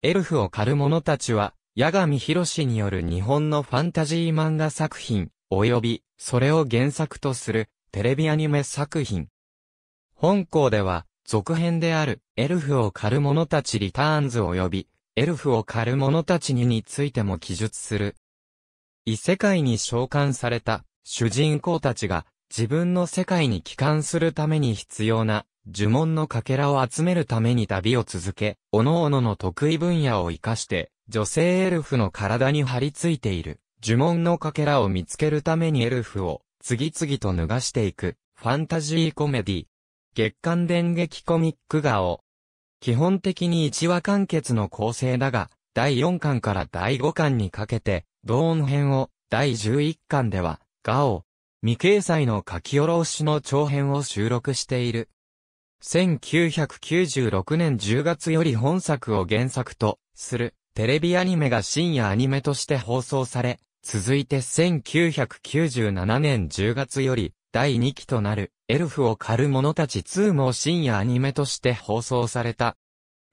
エルフを狩る者たちは、八神博による日本のファンタジー漫画作品、及び、それを原作とする、テレビアニメ作品。本校では、続編である、エルフを狩る者たちリターンズ及び、エルフを狩る者たちにについても記述する。異世界に召喚された、主人公たちが、自分の世界に帰還するために必要な、呪文のかけらを集めるために旅を続け、各々の得意分野を活かして、女性エルフの体に張り付いている、呪文のかけらを見つけるためにエルフを、次々と脱がしていく、ファンタジーコメディ。月刊電撃コミックを。基本的に1話完結の構成だが、第4巻から第5巻にかけて、同音編を、第11巻では、ガオ、未掲載の書き下ろしの長編を収録している。1996年10月より本作を原作とするテレビアニメが深夜アニメとして放送され、続いて1997年10月より第2期となるエルフを狩る者たち2も深夜アニメとして放送された。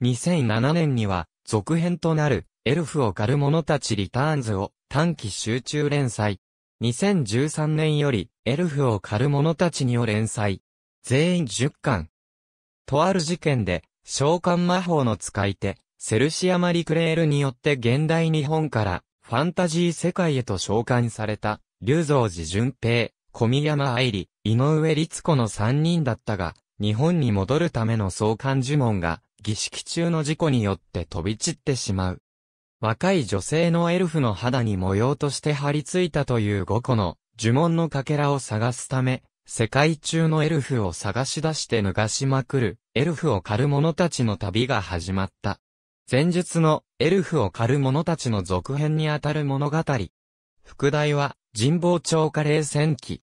2007年には続編となるエルフを狩る者たちリターンズを短期集中連載。2013年よりエルフを狩る者たちにを連載。全員10巻。とある事件で、召喚魔法の使い手、セルシアマ・リクレールによって現代日本からファンタジー世界へと召喚された、龍蔵寺淳平、小宮山愛理、井上律子の三人だったが、日本に戻るための召喚呪文が、儀式中の事故によって飛び散ってしまう。若い女性のエルフの肌に模様として張り付いたという5個の呪文のかけらを探すため、世界中のエルフを探し出して脱がしまくる、エルフを狩る者たちの旅が始まった。前述の、エルフを狩る者たちの続編にあたる物語。副題は、人望町カレー戦記。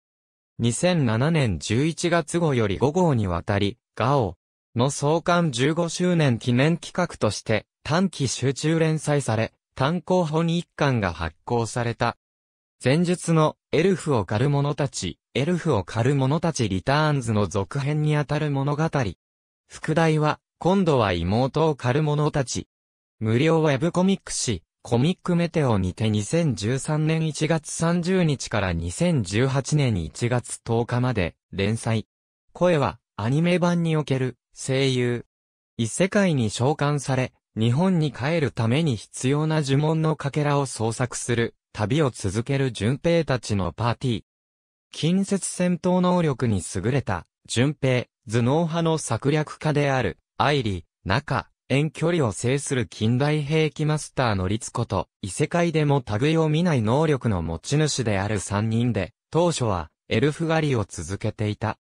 2007年11月号より5号にわたり、ガオの創刊15周年記念企画として、短期集中連載され、単行本一巻が発行された。前述のエルフを狩る者たち、エルフを狩る者たちリターンズの続編にあたる物語。副題は、今度は妹を狩る者たち。無料ウェブコミック誌、コミックメテオにて2013年1月30日から2018年1月10日まで連載。声は、アニメ版における、声優。異世界に召喚され、日本に帰るために必要な呪文のかけらを創作する、旅を続ける淳平たちのパーティー。近接戦闘能力に優れた、淳平、頭脳派の策略家である、愛理、中、遠距離を制する近代兵器マスターの律子と、異世界でも類を見ない能力の持ち主である三人で、当初は、エルフ狩りを続けていた。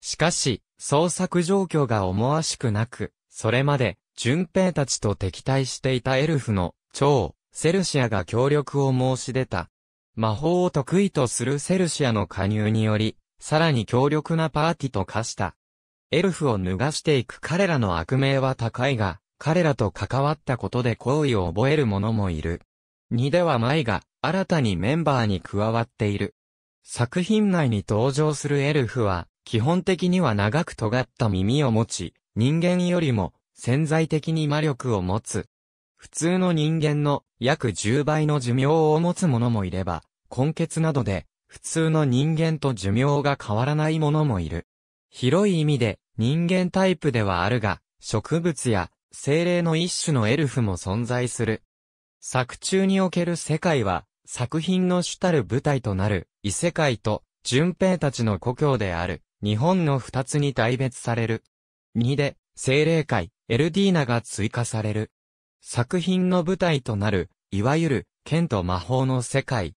しかし、捜索状況が思わしくなく、それまで、淳平たちと敵対していたエルフの、超、セルシアが協力を申し出た。魔法を得意とするセルシアの加入により、さらに強力なパーティと化した。エルフを脱がしていく彼らの悪名は高いが、彼らと関わったことで好意を覚える者もいる。二では舞が、新たにメンバーに加わっている。作品内に登場するエルフは、基本的には長く尖った耳を持ち、人間よりも潜在的に魔力を持つ。普通の人間の約10倍の寿命を持つ者もいれば、根血などで普通の人間と寿命が変わらない者もいる。広い意味で人間タイプではあるが、植物や精霊の一種のエルフも存在する。作中における世界は、作品の主たる舞台となる異世界と、純平たちの故郷である、日本の二つに大別される。2で、精霊界、エルディーナが追加される。作品の舞台となる、いわゆる、剣と魔法の世界。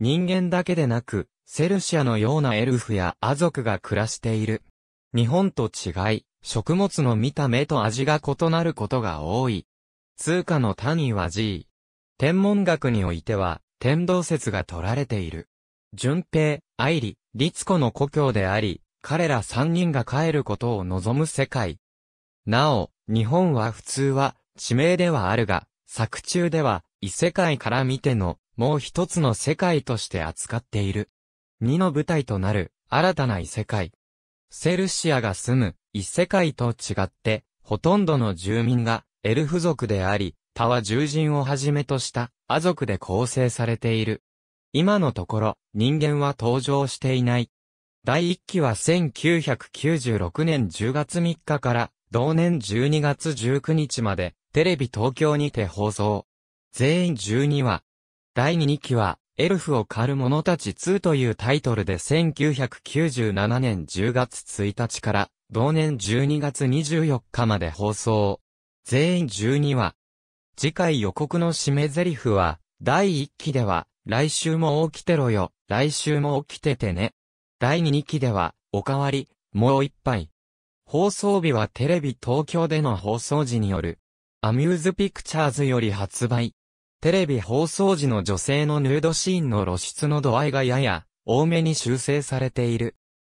人間だけでなく、セルシアのようなエルフやア族が暮らしている。日本と違い、食物の見た目と味が異なることが多い。通貨の単位は G。天文学においては、天動説が取られている。順平、愛理、律子の故郷であり、彼ら三人が帰ることを望む世界。なお、日本は普通は、地名ではあるが、作中では、異世界から見ての、もう一つの世界として扱っている。二の舞台となる、新たな異世界。セルシアが住む、異世界と違って、ほとんどの住民が、エルフ族であり、他は獣人をはじめとした、ア族で構成されている。今のところ、人間は登場していない。第一期は1996年10月3日から、同年12月19日まで、テレビ東京にて放送。全員12話。第2期は、エルフを狩る者たち2というタイトルで1997年10月1日から、同年12月24日まで放送。全員12話。次回予告の締め台詞は、第1期では、来週も起きてろよ、来週も起きててね。第2期では、おかわり、もう一杯。放送日はテレビ東京での放送時による、アミューズピクチャーズより発売。テレビ放送時の女性のヌードシーンの露出の度合いがやや多めに修正されている。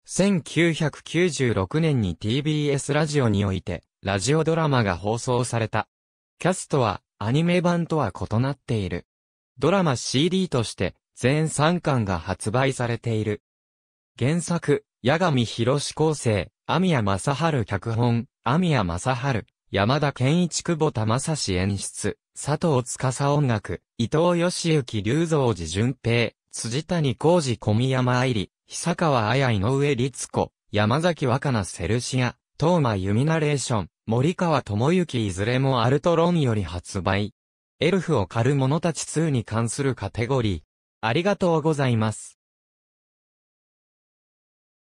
1996年に TBS ラジオにおいてラジオドラマが放送された。キャストはアニメ版とは異なっている。ドラマ CD として全3巻が発売されている。原作、矢上博士構成、マサ正春脚本、マサ正春。山田健一久保田正史演出、佐藤司音楽、伊藤義行龍造寺淳平、辻谷浩二小宮山愛理、久川綾井上律子、山崎若菜セルシア、東間由美ナレーション、森川智之いずれもアルトロンより発売。エルフを狩る者たち2に関するカテゴリー。ありがとうございます。